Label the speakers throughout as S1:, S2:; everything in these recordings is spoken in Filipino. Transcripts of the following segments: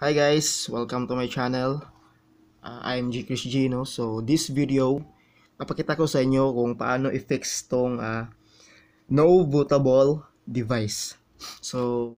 S1: Hi guys, welcome to my channel. Uh, I'm G. Chris Gino. So this video, papakita ko sa inyo kung paano i-fix tong uh, ah, no bootable device. So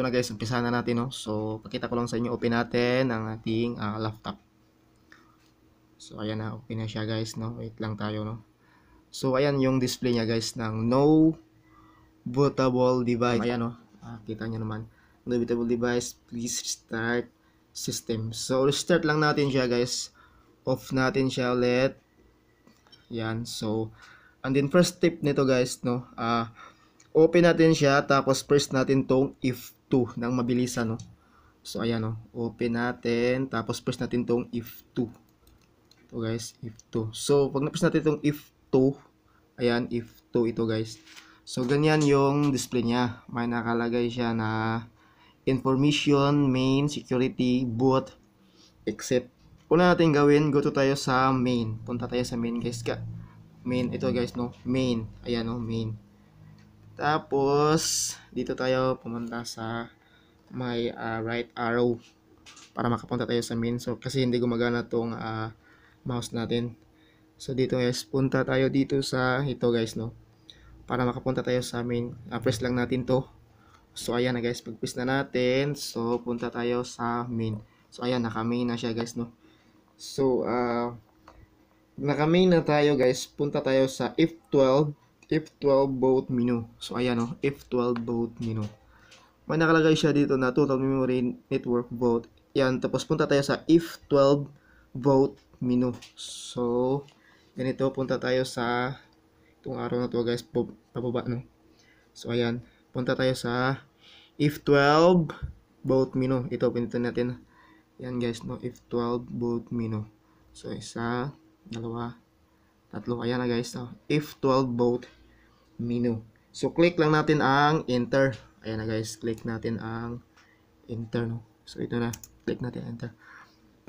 S1: ito na guys, umpisa na natin no. So, pakita ko lang sa inyo open natin ang ating uh, laptop. So, ayan na, open na siya guys no. Wait lang tayo no. So, ayan yung display niya guys ng no bootable device. Ayan no. Ah, kita niyo naman. No bootable device, please start system. So, restart lang natin siya guys. Off natin siya ulit. Yan. So, and then first tip nito guys no. Ah, uh, open natin siya tapos press natin tong if 2 nang mabilisan no. So ayan no, oh. open natin tapos press natin tong if 2. To guys, if 2. So pag na-press natin tong if 2, ayan if 2 ito guys. So ganyan yung display niya. May nakalagay siya na information, main, security, boot, exit. Una natin gawin, go to tayo sa main. Punta tayo sa main guys ka. Main ito guys no, main. Ayan no, oh, main. Tapos, dito tayo pumunta sa may uh, right arrow para makapunta tayo sa main. So, kasi hindi gumagana tong uh, mouse natin. So, dito guys, punta tayo dito sa ito guys, no? Para makapunta tayo sa main, uh, ah, press lang natin to. So, ayan na guys, pag-press na natin. So, punta tayo sa main. So, ayan, naka-main na siya guys, no? So, uh, naka-main na tayo guys. Punta tayo sa F12 if 12 volt menu. So ayan oh, if 12 volt menu. May nakalagay siya dito na total memory network volt. Yan, tapos punta tayo sa if 12 volt menu. So, ganito punta tayo sa itong araw na to guys, pababa no. So ayan, punta tayo sa if 12 volt menu. Ito pinito natin. Yan guys, no, if 12 volt menu. So isa, dalawa, tatlo. Ayan na guys, no. if 12 volt menu. So, click lang natin ang enter. Ayan na guys, click natin ang enter. No? So, ito na. Click natin enter.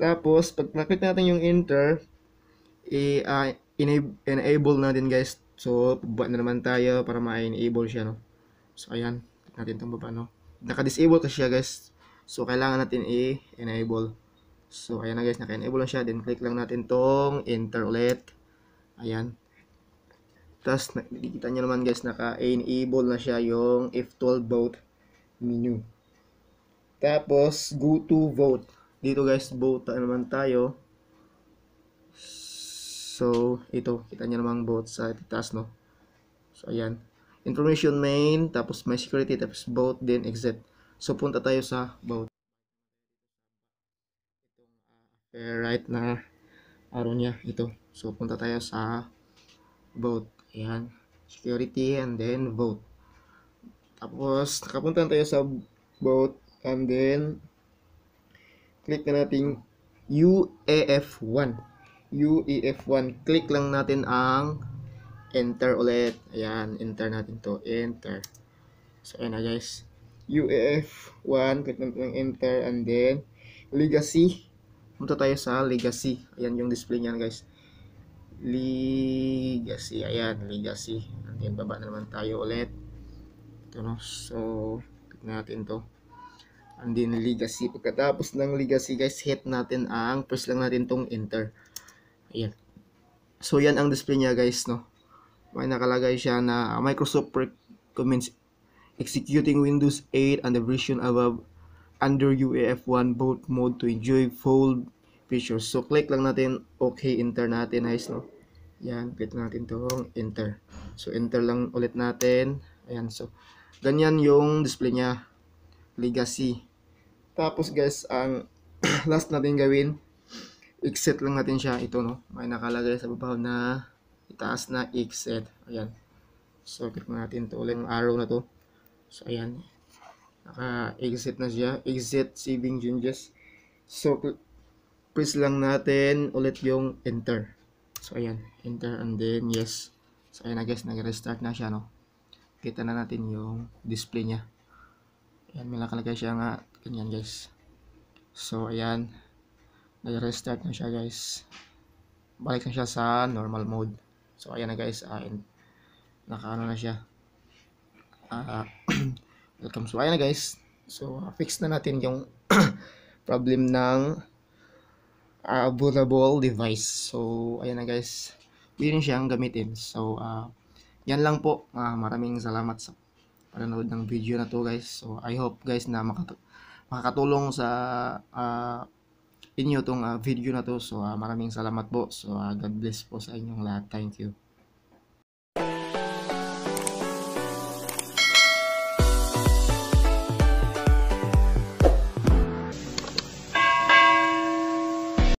S1: Tapos, pag na-click natin yung enter, i uh, ah, enable, enable natin guys. So, baba na naman tayo para ma-enable siya. No? So, ayan. Click natin itong baba. No? Naka-disable kasi siya guys. So, kailangan natin i-enable. So, ayan na guys. Naka-enable na siya. Then, click lang natin tong enter ulit. Ayan. Tapos nakikita nyo naman guys, naka-enable na siya yung if 12 vote menu. Tapos, go to vote. Dito guys, vote naman tayo. So, ito, kita nyo namang vote sa taas, no? So, ayan. Information main, tapos my security, tapos vote, then exit. So, punta tayo sa vote. Itong uh, right na araw niya, ito. So, punta tayo sa vote. Ayan. Security and then vote. Tapos, nakapunta tayo sa vote and then click na natin UAF1. E UAF1. E click lang natin ang enter ulit. Ayan, enter natin to. Enter. So, ayan na guys. UAF1. E click natin ang enter and then legacy. Punta tayo sa legacy. Ayan yung display niyan guys legacy ayan legacy Andiyan baba na naman tayo ulit ito no so tignan natin to Andiyan andyan legacy pagkatapos ng legacy guys hit natin ang press lang natin tong enter ayan so yan ang display niya guys no may nakalagay siya na Microsoft recommends executing Windows 8 and the version above under UEF1 boot mode to enjoy full pictures. So, click lang natin, okay, enter natin, guys, no? Yan, click natin tong enter. So, enter lang ulit natin. Ayan, so, ganyan yung display niya. Legacy. Tapos, guys, ang last natin gawin, exit lang natin siya. Ito, no? May nakalagay sa babaw na itaas na exit. Ayan. So, click natin ito ulit yung arrow na to. So, ayan. Naka-exit na siya. Exit saving changes. So, press lang natin ulit yung enter. So, ayan. Enter and then yes. So, ayan na guys. Nag-restart na siya, no? Kita na natin yung display niya. Ayan, may nakalagay siya nga. Ganyan, guys. So, ayan. Nag-restart na siya, guys. Balik na siya sa normal mode. So, ayan na, guys. Ayan. Ah, nakaano na siya. Uh, welcome. So, ayan na, guys. So, uh, fix na natin yung problem ng uh, bootable device. So, ayan na guys. Pwede siyang gamitin. So, uh, yan lang po. Uh, maraming salamat sa panonood ng video na to guys. So, I hope guys na makat makakatulong sa uh, inyo tong uh, video na to. So, uh, maraming salamat po. So, uh, God bless po sa inyong lahat. Thank you.